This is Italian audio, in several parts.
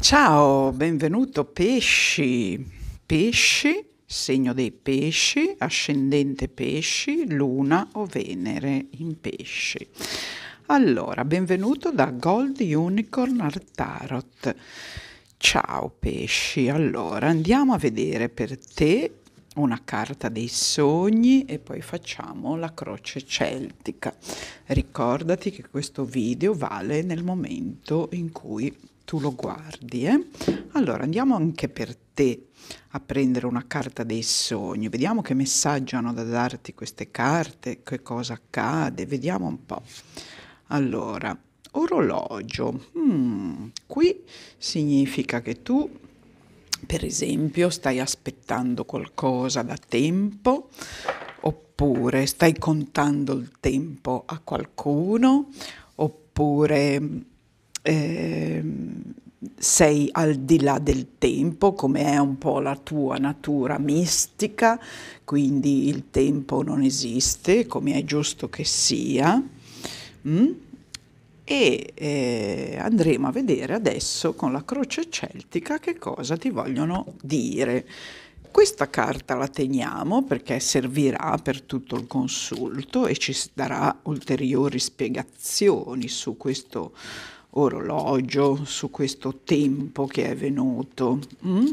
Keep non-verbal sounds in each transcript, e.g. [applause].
Ciao, benvenuto pesci. Pesci, segno dei pesci, ascendente pesci, luna o Venere in pesci. Allora, benvenuto da Gold Unicorn Art Tarot. Ciao pesci, allora andiamo a vedere per te una carta dei sogni e poi facciamo la croce celtica. Ricordati che questo video vale nel momento in cui tu lo guardi. Eh? Allora andiamo anche per te a prendere una carta dei sogni, vediamo che messaggio hanno da darti queste carte, che cosa accade, vediamo un po'. Allora, orologio. Mm, qui significa che tu, per esempio, stai aspettando qualcosa da tempo oppure stai contando il tempo a qualcuno oppure eh, sei al di là del tempo, come è un po' la tua natura mistica, quindi il tempo non esiste, come è giusto che sia. Mm? E eh, andremo a vedere adesso con la croce celtica che cosa ti vogliono dire. Questa carta la teniamo perché servirà per tutto il consulto e ci darà ulteriori spiegazioni su questo orologio, su questo tempo che è venuto. Mm?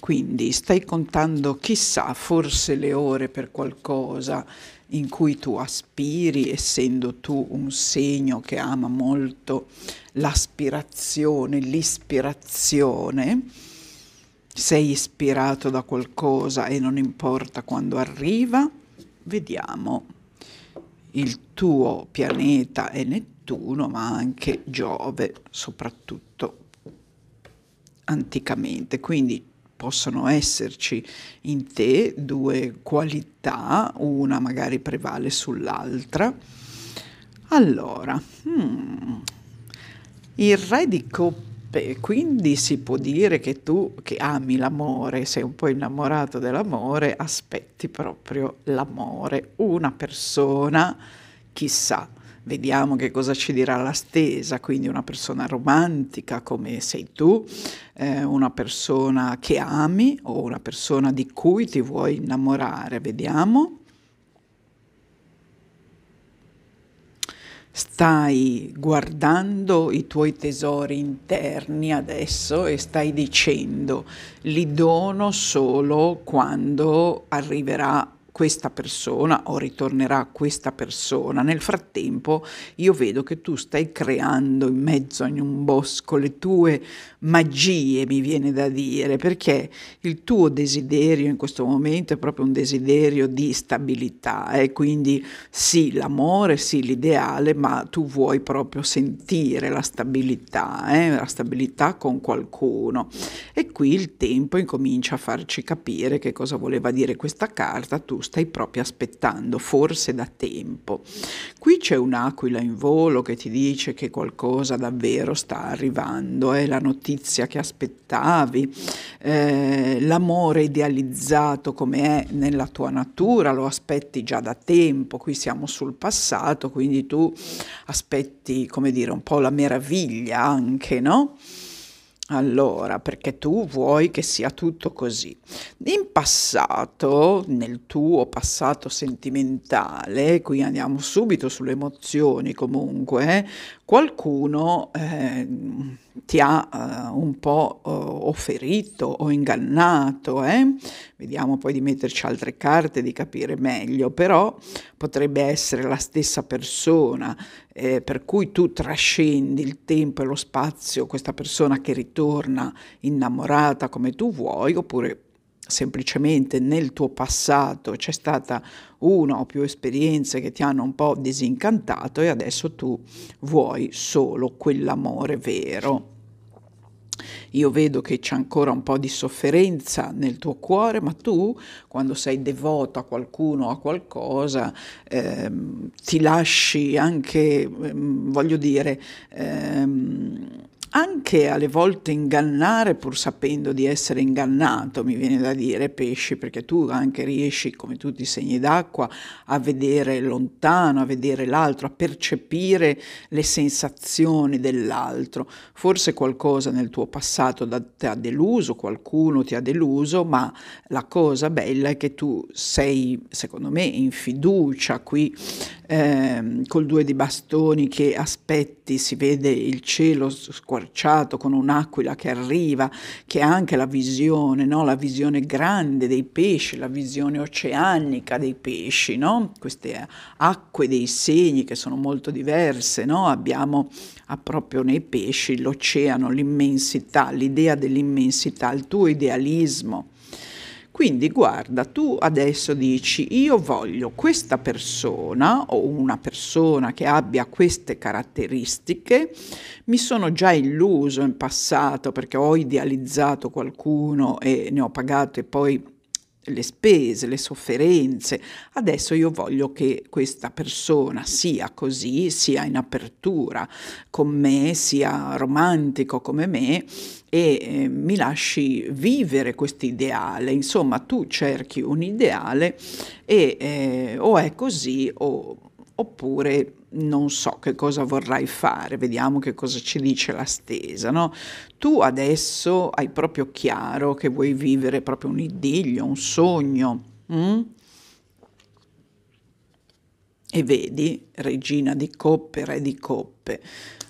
Quindi stai contando chissà forse le ore per qualcosa in cui tu aspiri, essendo tu un segno che ama molto l'aspirazione, l'ispirazione, sei ispirato da qualcosa e non importa quando arriva, vediamo. Il tuo pianeta è Nettuno Nettuno, ma anche Giove, soprattutto anticamente. Quindi possono esserci in te due qualità, una magari prevale sull'altra. Allora, hmm, il re di coppe, quindi si può dire che tu che ami l'amore, sei un po' innamorato dell'amore, aspetti proprio l'amore, una persona, chissà, vediamo che cosa ci dirà la stesa, quindi una persona romantica come sei tu, eh, una persona che ami o una persona di cui ti vuoi innamorare, vediamo. stai guardando i tuoi tesori interni adesso e stai dicendo li dono solo quando arriverà questa persona o ritornerà questa persona. Nel frattempo io vedo che tu stai creando in mezzo a un bosco le tue magie, mi viene da dire, perché il tuo desiderio in questo momento è proprio un desiderio di stabilità e eh? quindi sì l'amore, sì l'ideale, ma tu vuoi proprio sentire la stabilità, eh? la stabilità con qualcuno. E qui il tempo incomincia a farci capire che cosa voleva dire questa carta, tu stai proprio aspettando, forse da tempo. Qui c'è un'aquila in volo che ti dice che qualcosa davvero sta arrivando, è eh, la notizia che aspettavi, eh, l'amore idealizzato come è nella tua natura, lo aspetti già da tempo, qui siamo sul passato, quindi tu aspetti, come dire, un po' la meraviglia anche, no? Allora, perché tu vuoi che sia tutto così. In passato, nel tuo passato sentimentale, qui andiamo subito sulle emozioni comunque, eh, qualcuno eh, ti ha eh, un po' eh, offerito o ingannato, eh? vediamo poi di metterci altre carte, di capire meglio, però potrebbe essere la stessa persona eh, per cui tu trascendi il tempo e lo spazio, questa persona che ritorna innamorata come tu vuoi, oppure semplicemente nel tuo passato c'è stata una o più esperienze che ti hanno un po' disincantato e adesso tu vuoi solo quell'amore vero. Io vedo che c'è ancora un po' di sofferenza nel tuo cuore, ma tu quando sei devoto a qualcuno o a qualcosa ehm, ti lasci anche, ehm, voglio dire, ehm, anche alle volte ingannare pur sapendo di essere ingannato, mi viene da dire pesci, perché tu anche riesci, come tutti i segni d'acqua, a vedere lontano, a vedere l'altro, a percepire le sensazioni dell'altro. Forse qualcosa nel tuo passato da, ti ha deluso, qualcuno ti ha deluso, ma la cosa bella è che tu sei, secondo me, in fiducia qui eh, col due di bastoni che aspetti, si vede il cielo squarciato squarciato con un'aquila che arriva, che ha anche la visione, no? la visione grande dei pesci, la visione oceanica dei pesci, no? queste acque dei segni che sono molto diverse, no? abbiamo ah, proprio nei pesci l'oceano, l'immensità, l'idea dell'immensità, il tuo idealismo quindi guarda, tu adesso dici io voglio questa persona o una persona che abbia queste caratteristiche, mi sono già illuso in passato perché ho idealizzato qualcuno e ne ho pagato e poi le spese, le sofferenze. Adesso io voglio che questa persona sia così, sia in apertura con me, sia romantico come me e eh, mi lasci vivere questo ideale. Insomma, tu cerchi un ideale e eh, o è così o oppure non so che cosa vorrai fare, vediamo che cosa ci dice la stesa. No? Tu adesso hai proprio chiaro che vuoi vivere proprio un idillio, un sogno. Mm? E vedi, regina di coppe, re di coppe.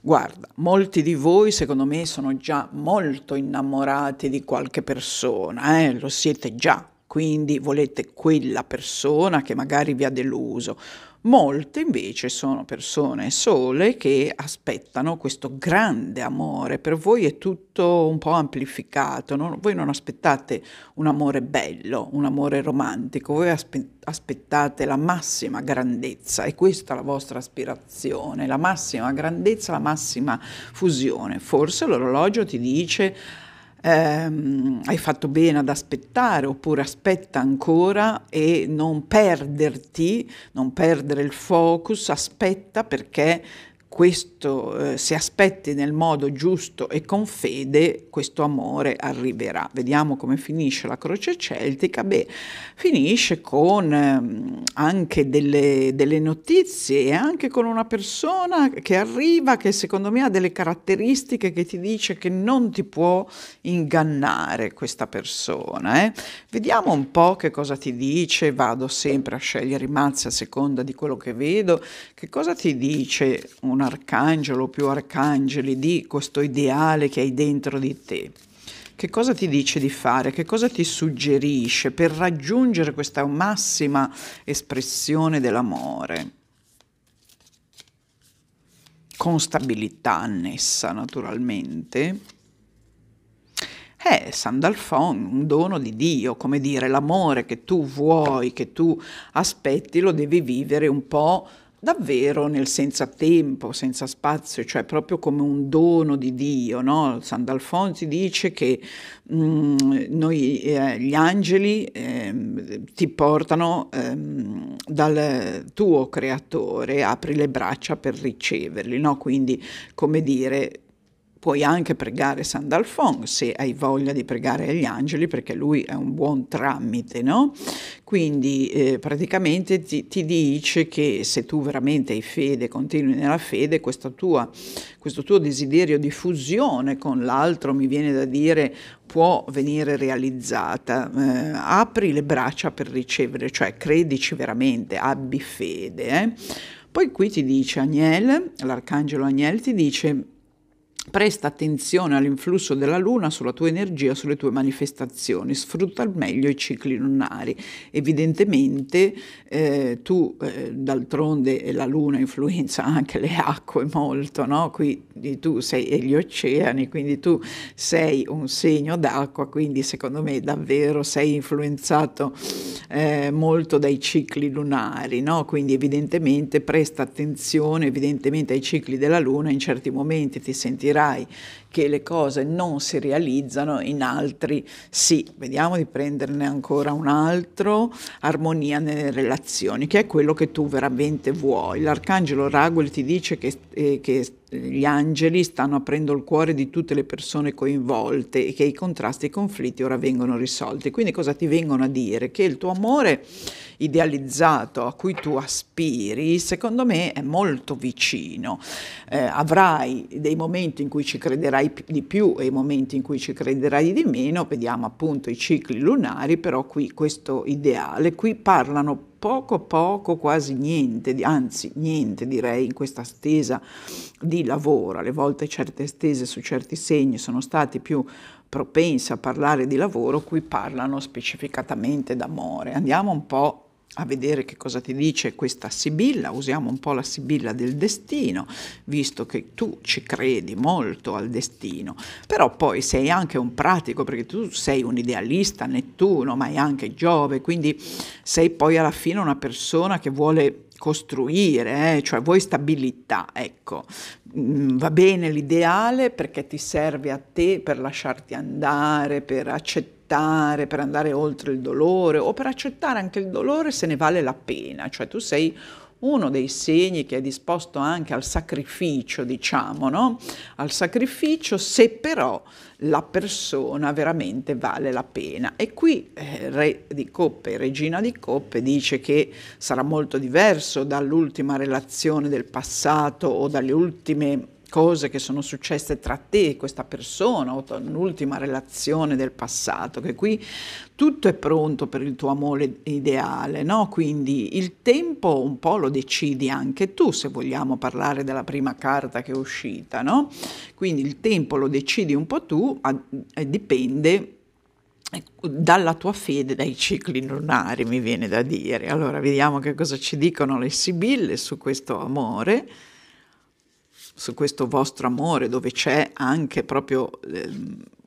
Guarda, molti di voi secondo me sono già molto innamorati di qualche persona, eh? lo siete già, quindi volete quella persona che magari vi ha deluso Molte invece sono persone sole che aspettano questo grande amore, per voi è tutto un po' amplificato, no? voi non aspettate un amore bello, un amore romantico, voi aspe- aspettate la massima grandezza e questa è la vostra aspirazione, la massima grandezza, la massima fusione. Forse l'orologio ti dice ehm, hai fatto bene ad aspettare oppure aspetta ancora e non perderti, non perdere il focus, aspetta perché questo eh, se aspetti nel modo giusto e con fede, questo amore arriverà. Vediamo come finisce la croce celtica. Beh, finisce con eh, anche delle, delle, notizie e anche con una persona che arriva che secondo me ha delle caratteristiche che ti dice che non ti può ingannare questa persona. Eh. Vediamo un po' che cosa ti dice, vado sempre a scegliere i mazzi a seconda di quello che vedo, che cosa ti dice una arcangelo o più arcangeli di questo ideale che hai dentro di te. Che cosa ti dice di fare? Che cosa ti suggerisce per raggiungere questa massima espressione dell'amore? Con stabilità annessa, naturalmente. Eh, Sandalfon, un dono di Dio, come dire, l'amore che tu vuoi, che tu aspetti, lo devi vivere un po' davvero nel senza tempo, senza spazio, cioè proprio come un dono di Dio. No? Sant'Alfonso dice che mh, mm, noi, eh, gli angeli eh, ti portano eh, dal tuo creatore, apri le braccia per riceverli, no? quindi come dire puoi anche pregare Sant'Alfon se hai voglia di pregare agli angeli, perché lui è un buon tramite, no? Quindi eh, praticamente ti, ti, dice che se tu veramente hai fede, continui nella fede, tua, questo tuo desiderio di fusione con l'altro, mi viene da dire, può venire realizzata. Eh, apri le braccia per ricevere, cioè credici veramente, abbi fede. Eh? Poi qui ti dice Agnel, l'arcangelo Agnel ti dice Presta attenzione all'influsso della Luna sulla tua energia, sulle tue manifestazioni, sfrutta al meglio i cicli lunari. Evidentemente eh, tu, eh, d'altronde la Luna influenza anche le acque molto, no? quindi tu sei e gli oceani, quindi tu sei un segno d'acqua, quindi secondo me davvero sei influenzato eh, molto dai cicli lunari, no? quindi evidentemente presta attenzione evidentemente ai cicli della Luna, in certi momenti ti sentirai vedrai che le cose non si realizzano, in altri sì. Vediamo di prenderne ancora un altro, armonia nelle relazioni, che è quello che tu veramente vuoi. L'arcangelo Raguel ti dice che, eh, che gli angeli stanno aprendo il cuore di tutte le persone coinvolte e che i contrasti e i conflitti ora vengono risolti. Quindi cosa ti vengono a dire? Che il tuo amore idealizzato a cui tu aspiri, secondo me è molto vicino. Eh, avrai dei momenti in cui ci crederai di più e i momenti in cui ci crederai di meno, vediamo appunto i cicli lunari, però qui questo ideale, qui parlano poco poco, quasi niente, anzi niente direi in questa stesa di lavoro. Alle volte certe stese su certi segni sono stati più propense a parlare di lavoro, qui parlano specificatamente d'amore. Andiamo un po' a vedere che cosa ti dice questa sibilla, usiamo un po' la sibilla del destino, visto che tu ci credi molto al destino, però poi sei anche un pratico perché tu sei un idealista, Nettuno, ma è anche Giove, quindi sei poi alla fine una persona che vuole costruire, eh? cioè vuoi stabilità, ecco, mm, va bene l'ideale perché ti serve a te per lasciarti andare, per accettare accettare, per andare oltre il dolore o per accettare anche il dolore se ne vale la pena, cioè tu sei uno dei segni che è disposto anche al sacrificio, diciamo, no? Al sacrificio se però la persona veramente vale la pena. E qui eh, re di coppe, regina di coppe dice che sarà molto diverso dall'ultima relazione del passato o dalle ultime cose che sono successe tra te e questa persona o un'ultima relazione del passato, che qui tutto è pronto per il tuo amore ideale, no? Quindi il tempo un po' lo decidi anche tu, se vogliamo parlare della prima carta che è uscita, no? Quindi il tempo lo decidi un po' tu, a, a, dipende ecco, dalla tua fede, dai cicli lunari, mi viene da dire. Allora, vediamo che cosa ci dicono le sibille su questo amore su questo vostro amore, dove c'è anche proprio eh,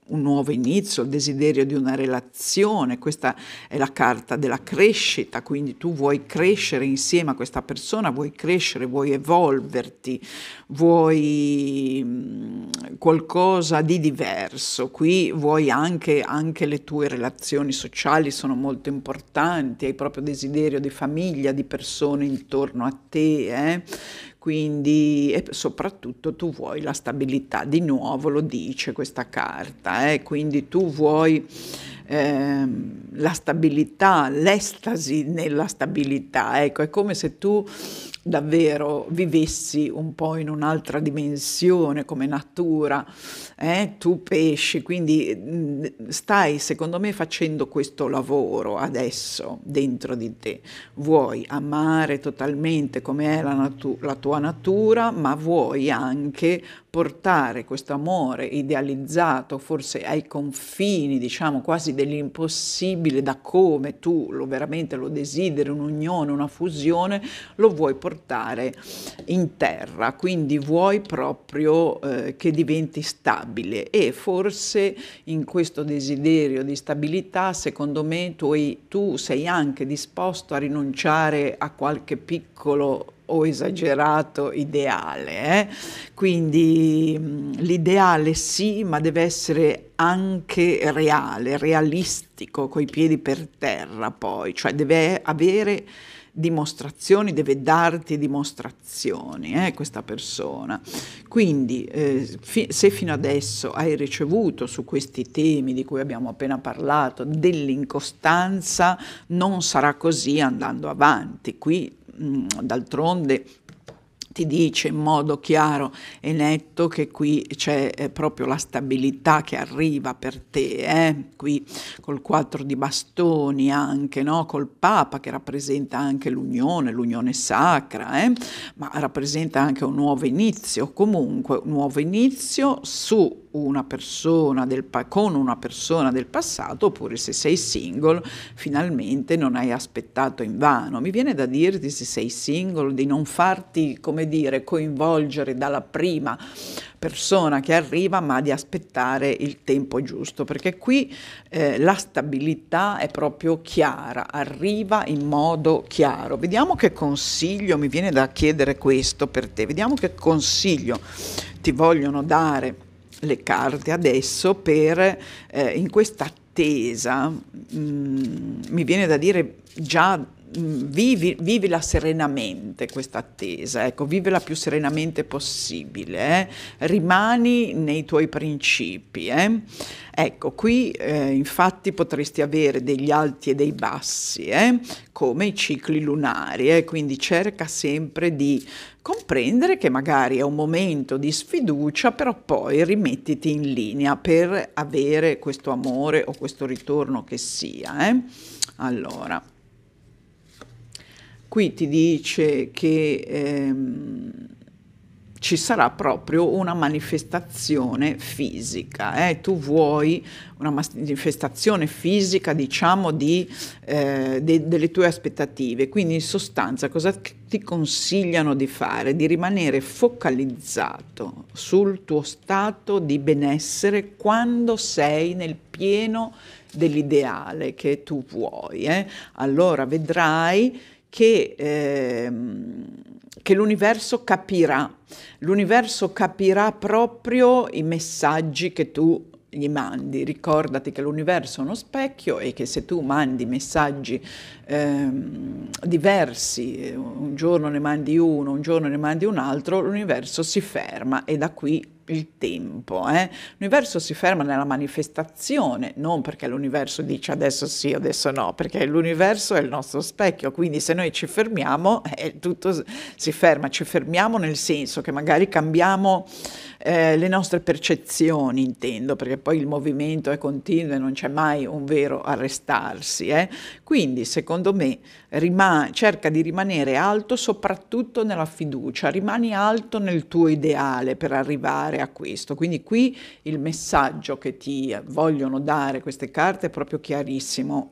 un nuovo inizio, il desiderio di una relazione, questa è la carta della crescita, quindi tu vuoi crescere insieme a questa persona, vuoi crescere, vuoi evolverti, vuoi mhmm, qualcosa di diverso, qui vuoi anche, anche le tue relazioni sociali sono molto importanti, hai proprio desiderio di famiglia, di persone intorno a te, eh? quindi e soprattutto tu vuoi la stabilità, di nuovo lo dice questa carta, eh? quindi tu vuoi ehm, la stabilità, l'estasi nella stabilità. Ecco, è come se tu davvero vivessi un po' in un'altra dimensione come natura, eh? tu pesci, quindi mm, stai secondo me facendo questo lavoro adesso dentro di te. Vuoi amare totalmente come è la, natu- la tua natura, ma vuoi anche portare questo amore idealizzato forse ai confini, diciamo quasi dell'impossibile, da come tu lo, veramente lo desideri, un'unione, una fusione, lo vuoi portare in terra, quindi vuoi proprio eh, che diventi stabile e forse in questo desiderio di stabilità, secondo me, tu, tu sei anche disposto a rinunciare a qualche piccolo o esagerato ideale. Eh? Quindi mm, l'ideale sì, ma deve essere anche reale, realistico, coi piedi per terra poi, cioè deve avere dimostrazioni, deve darti dimostrazioni eh, questa persona. Quindi eh, fi- se fino adesso hai ricevuto su questi temi di cui abbiamo appena parlato dell'incostanza, non sarà così andando avanti. Qui Mm, d'altronde ti dice in modo chiaro e netto che qui c'è eh, proprio la stabilità che arriva per te, eh? qui col 4 di bastoni anche, no? col Papa che rappresenta anche l'unione, l'unione sacra, eh? ma rappresenta anche un nuovo inizio, comunque un nuovo inizio su una persona del, con una persona del passato oppure se sei single finalmente non hai aspettato in vano. Mi viene da dirti se sei single di non farti, come dire, coinvolgere dalla prima persona che arriva, ma di aspettare il tempo giusto, perché qui eh, la stabilità è proprio chiara, arriva in modo chiaro. Vediamo che consiglio, mi viene da chiedere questo per te, vediamo che consiglio ti vogliono dare le carte adesso per eh, in questa attesa, mh, mm, mi viene da dire già Mm, vivi, vivila serenamente questa attesa, ecco, vivila più serenamente possibile, eh? rimani nei tuoi principi. Eh? Ecco, qui eh, infatti potresti avere degli alti e dei bassi, eh, come i cicli lunari, eh. quindi cerca sempre di comprendere che magari è un momento di sfiducia, però poi rimettiti in linea per avere questo amore o questo ritorno che sia. Eh. Allora. Qui ti dice che ehm, ci sarà proprio una manifestazione fisica, eh? tu vuoi una manifestazione fisica, diciamo, di, eh, de, delle tue aspettative. Quindi in sostanza cosa ti consigliano di fare? Di rimanere focalizzato sul tuo stato di benessere quando sei nel pieno dell'ideale che tu vuoi. Eh? Allora vedrai che, eh, che l'universo capirà, l'universo capirà proprio i messaggi che tu gli mandi. Ricordati che l'universo è uno specchio e che se tu mandi messaggi ehm, diversi, eh, un giorno ne mandi uno, un giorno ne mandi un altro, l'universo si ferma e da qui il tempo. Eh? L'universo si ferma nella manifestazione, non perché l'universo dice adesso sì, adesso no, perché l'universo è il nostro specchio, quindi se noi ci fermiamo [laughs] eh, tutto si ferma, ci fermiamo nel senso che magari cambiamo eh, le nostre percezioni, intendo, perché poi il movimento è continuo e non c'è mai un vero arrestarsi. Eh? Quindi secondo me rima- cerca di rimanere alto soprattutto nella fiducia, rimani alto nel tuo ideale per arrivare a questo. Quindi qui il messaggio che ti vogliono dare queste carte è proprio chiarissimo.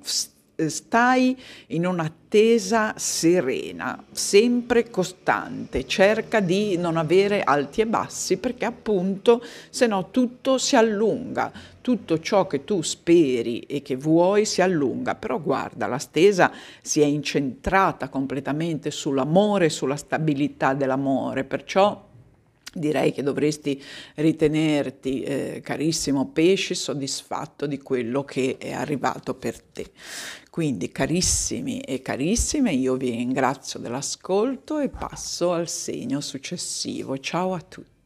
Eh, stai in un'attesa serena, sempre costante, cerca di non avere alti e bassi perché appunto se no tutto si allunga, tutto ciò che tu speri e che vuoi si allunga, però guarda, la stesa si è incentrata completamente sull'amore, sulla stabilità dell'amore, perciò Direi che dovresti ritenerti, eh, carissimo pesce, soddisfatto di quello che è arrivato per te. Quindi, carissimi e carissime, io vi ringrazio dell'ascolto e passo al segno successivo. Ciao a tutti.